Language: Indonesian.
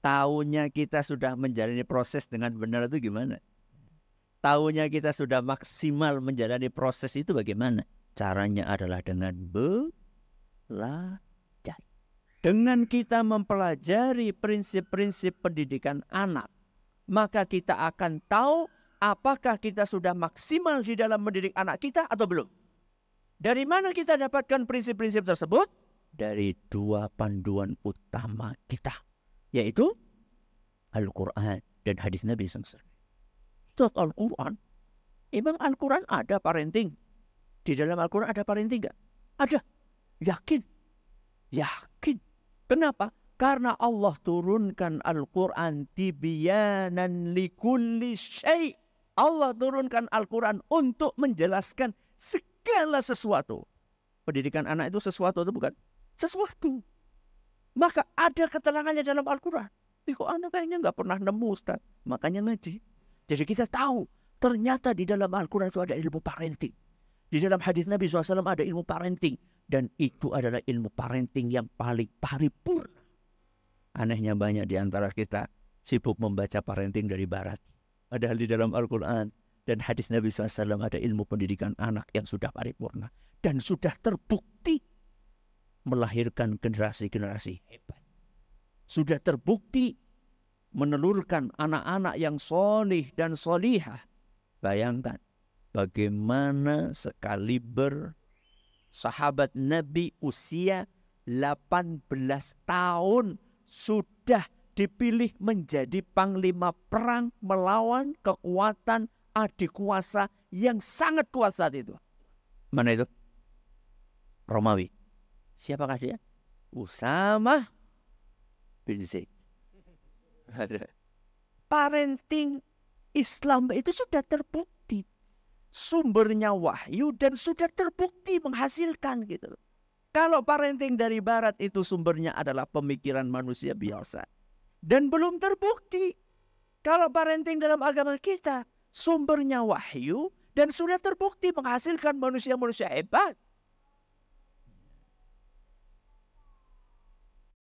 tahunya kita sudah menjalani proses dengan benar itu gimana? Tahunya kita sudah maksimal menjalani proses itu bagaimana? Caranya adalah dengan belajar. Dengan kita mempelajari prinsip-prinsip pendidikan anak, maka kita akan tahu apakah kita sudah maksimal di dalam mendidik anak kita atau belum. Dari mana kita dapatkan prinsip-prinsip tersebut? Dari dua panduan utama kita yaitu Al-Quran dan hadis Nabi SAW. Ustaz Al-Quran, emang Al-Quran ada parenting? Di dalam Al-Quran ada parenting nggak? Ada. Yakin. Yakin. Kenapa? Karena Allah turunkan Al-Quran tibiyanan likulli syai. Allah turunkan Al-Quran untuk menjelaskan segala sesuatu. Pendidikan anak itu sesuatu atau bukan? Sesuatu. Maka ada keterangannya dalam Al-Quran. Ih kok Anda kayaknya nggak pernah nemu Ustaz. Makanya ngaji. Jadi kita tahu ternyata di dalam Al-Quran itu ada ilmu parenting. Di dalam hadis Nabi SAW ada ilmu parenting. Dan itu adalah ilmu parenting yang paling paripurna. Anehnya banyak di antara kita sibuk membaca parenting dari barat. Padahal di dalam Al-Quran dan hadis Nabi SAW ada ilmu pendidikan anak yang sudah paripurna. Dan sudah terbukti melahirkan generasi-generasi hebat. Sudah terbukti menelurkan anak-anak yang solih dan solihah. Bayangkan bagaimana sekaliber sahabat Nabi usia 18 tahun sudah dipilih menjadi panglima perang melawan kekuatan adik kuasa yang sangat kuasa saat itu. Mana itu? Romawi. Siapakah dia? Usama bin Zaid. Parenting Islam itu sudah terbukti sumbernya wahyu dan sudah terbukti menghasilkan gitu. Kalau parenting dari barat itu sumbernya adalah pemikiran manusia biasa dan belum terbukti. Kalau parenting dalam agama kita sumbernya wahyu dan sudah terbukti menghasilkan manusia-manusia hebat.